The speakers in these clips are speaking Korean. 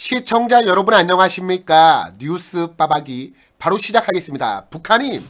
시청자 여러분 안녕하십니까 뉴스 빠박이 바로 시작하겠습니다 북한이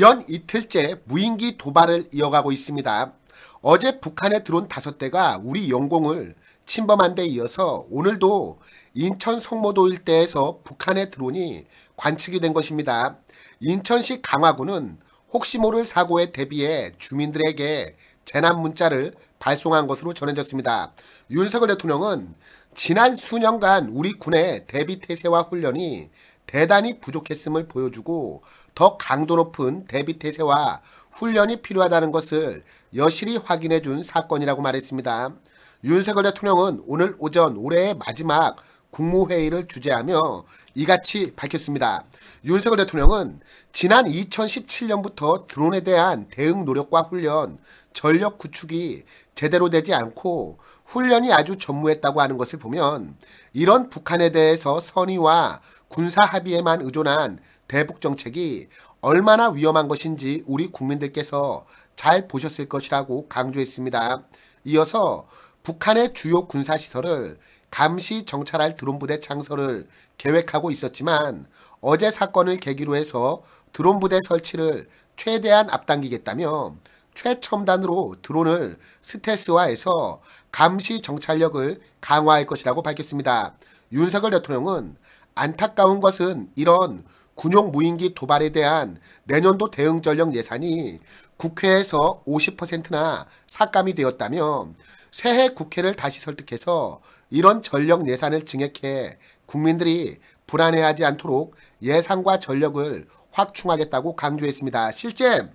연 이틀째 무인기 도발을 이어가고 있습니다 어제 북한의 드론 다섯 대가 우리 영공을 침범한 데 이어서 오늘도 인천 성모도 일대에서 북한의 드론이 관측이 된 것입니다 인천시 강화군은 혹시 모를 사고에 대비해 주민들에게 재난 문자를 발송한 것으로 전해졌습니다. 윤석열 대통령은 지난 수년간 우리 군의 대비 태세와 훈련이 대단히 부족했음을 보여주고 더 강도 높은 대비 태세와 훈련이 필요하다는 것을 여실히 확인해 준 사건이라고 말했습니다. 윤석열 대통령은 오늘 오전 올해의 마지막 국무회의를 주재하며 이같이 밝혔습니다. 윤석열 대통령은 지난 2017년부터 드론에 대한 대응 노력과 훈련, 전력 구축이 제대로 되지 않고 훈련이 아주 전무했다고 하는 것을 보면 이런 북한에 대해서 선의와 군사 합의에만 의존한 대북 정책이 얼마나 위험한 것인지 우리 국민들께서 잘 보셨을 것이라고 강조했습니다. 이어서 북한의 주요 군사시설을 감시 정찰할 드론부대 창설을 계획하고 있었지만 어제 사건을 계기로 해서 드론부대 설치를 최대한 앞당기겠다며 최첨단으로 드론을 스텔스화해서 감시 정찰력을 강화할 것이라고 밝혔습니다. 윤석열 대통령은 안타까운 것은 이런 군용 무인기 도발에 대한 내년도 대응 전력 예산이 국회에서 50%나 삭감이 되었다며 새해 국회를 다시 설득해서 이런 전력 예산을 증액해 국민들이 불안해하지 않도록 예산과 전력을 확충하겠다고 강조했습니다. 실제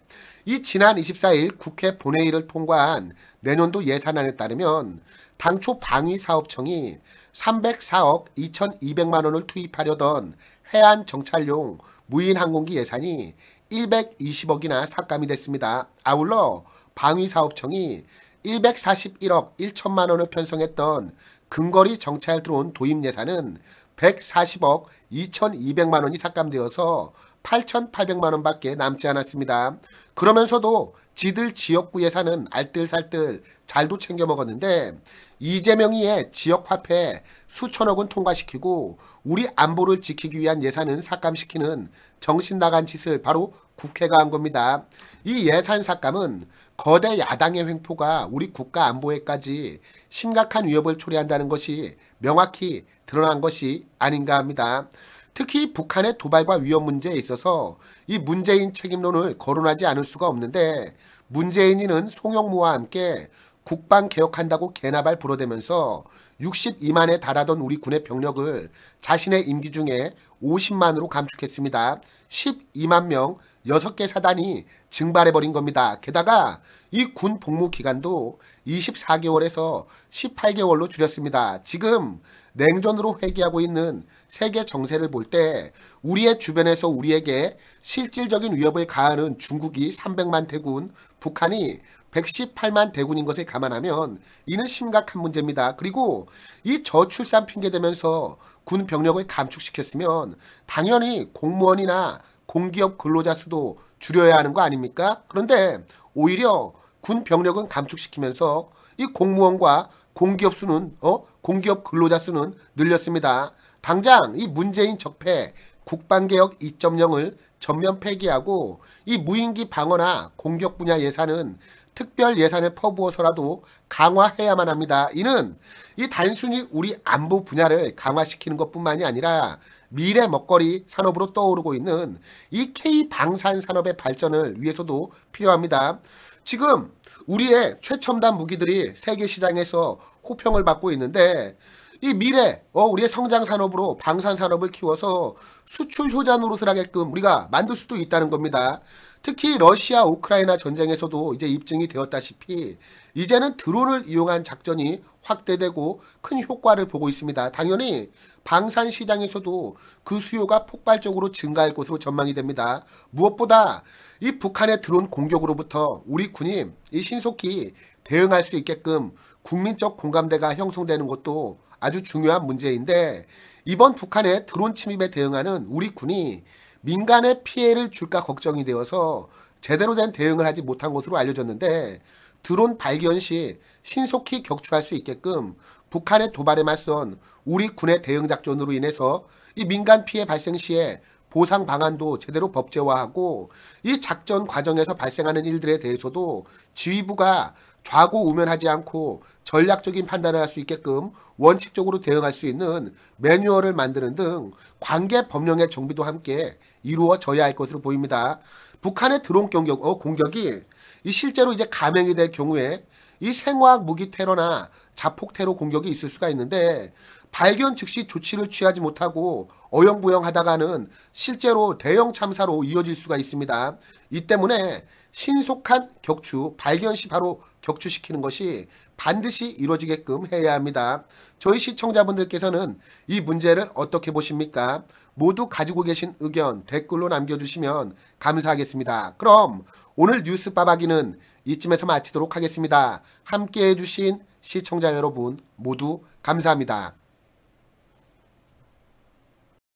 이 지난 24일 국회 본회의를 통과한 내년도 예산안에 따르면 당초 방위사업청이 304억 2,200만 원을 투입하려던 해안 정찰용 무인항공기 예산이 120억이나 삭감이 됐습니다. 아울러 방위사업청이 141억 1천만 원을 편성했던 근거리 정찰 드론 도입 예산은 140억 2,200만 원이 삭감되어서 8,800만 원밖에 남지 않았습니다. 그러면서도 지들 지역구 예산은 알뜰살뜰 잘도 챙겨 먹었는데 이재명이의 지역화폐 수천억은 통과시키고 우리 안보를 지키기 위한 예산은 삭감시키는 정신나간 짓을 바로 국회가 한 겁니다. 이 예산 삭감은 거대 야당의 횡포가 우리 국가 안보에까지 심각한 위협을 초래한다는 것이 명확히 드러난 것이 아닌가 합니다. 특히 북한의 도발과 위협 문제에 있어서 이 문재인 책임론을 거론하지 않을 수가 없는데 문재인이는 송영무와 함께 국방 개혁한다고 개나발 불어대면서 62만에 달하던 우리 군의 병력을 자신의 임기 중에 50만으로 감축했습니다. 12만 명 6개 사단이 증발해버린 겁니다. 게다가 이 군 복무 기간도 24개월에서 18개월로 줄였습니다. 지금 냉전으로 회귀하고 있는 세계 정세를 볼 때 우리의 주변에서 우리에게 실질적인 위협을 가하는 중국이 300만 대군, 북한이 118만 대군인 것에 감안하면 이는 심각한 문제입니다. 그리고 이 저출산 핑계대면서 군 병력을 감축시켰으면 당연히 공무원이나 공기업 근로자 수도 줄여야 하는 거 아닙니까? 그런데 오히려 군 병력은 감축시키면서 이 공무원과 공기업 수는 어 공기업 근로자 수는 늘렸습니다. 당장 이 문재인 적폐 국방개혁 2.0을 전면 폐기하고 이 무인기 방어나 공격 분야 예산은 특별 예산을 퍼부어서라도 강화해야만 합니다. 이는 이 단순히 우리 안보 분야를 강화시키는 것뿐만이 아니라 미래 먹거리 산업으로 떠오르고 있는 이 K-방산 산업의 발전을 위해서도 필요합니다. 지금 우리의 최첨단 무기들이 세계 시장에서 호평을 받고 있는데 이 미래 어, 우리의 성장 산업으로 방산 산업을 키워서 수출 효자 노릇을 하게끔 우리가 만들 수도 있다는 겁니다. 특히 러시아 우크라이나 전쟁에서도 이제 입증이 되었다시피 이제는 드론을 이용한 작전이 확대되고 큰 효과를 보고 있습니다. 당연히 방산 시장에서도 그 수요가 폭발적으로 증가할 것으로 전망이 됩니다. 무엇보다 이 북한의 드론 공격으로부터 우리 군이 이 신속히 대응할 수 있게끔 국민적 공감대가 형성되는 것도 아주 중요한 문제인데 이번 북한의 드론 침입에 대응하는 우리 군이 민간의 피해를 줄까 걱정이 되어서 제대로 된 대응을 하지 못한 것으로 알려졌는데 드론 발견 시 신속히 격추할 수 있게끔 북한의 도발에 맞선 우리 군의 대응 작전으로 인해서 이 민간 피해 발생 시에 보상 방안도 제대로 법제화하고 이 작전 과정에서 발생하는 일들에 대해서도 지휘부가 좌고우면하지 않고 전략적인 판단을 할 수 있게끔 원칙적으로 대응할 수 있는 매뉴얼을 만드는 등 관계 법령의 정비도 함께 이루어져야 할 것으로 보입니다. 북한의 드론 공격, 어, 공격이 이 실제로 이제 감행이 될 경우에 이 생화학 무기 테러나 자폭 테러 공격이 있을 수가 있는데 발견 즉시 조치를 취하지 못하고 어영부영 하다가는 실제로 대형 참사로 이어질 수가 있습니다. 이 때문에 신속한 격추, 발견 시 바로 격추시키는 것이 반드시 이루어지게끔 해야 합니다. 저희 시청자분들께서는 이 문제를 어떻게 보십니까? 모두 가지고 계신 의견 댓글로 남겨주시면 감사하겠습니다. 그럼 오늘 뉴스 빠박이는 이쯤에서 마치도록 하겠습니다. 함께해 주신 시청자 여러분 모두 감사합니다.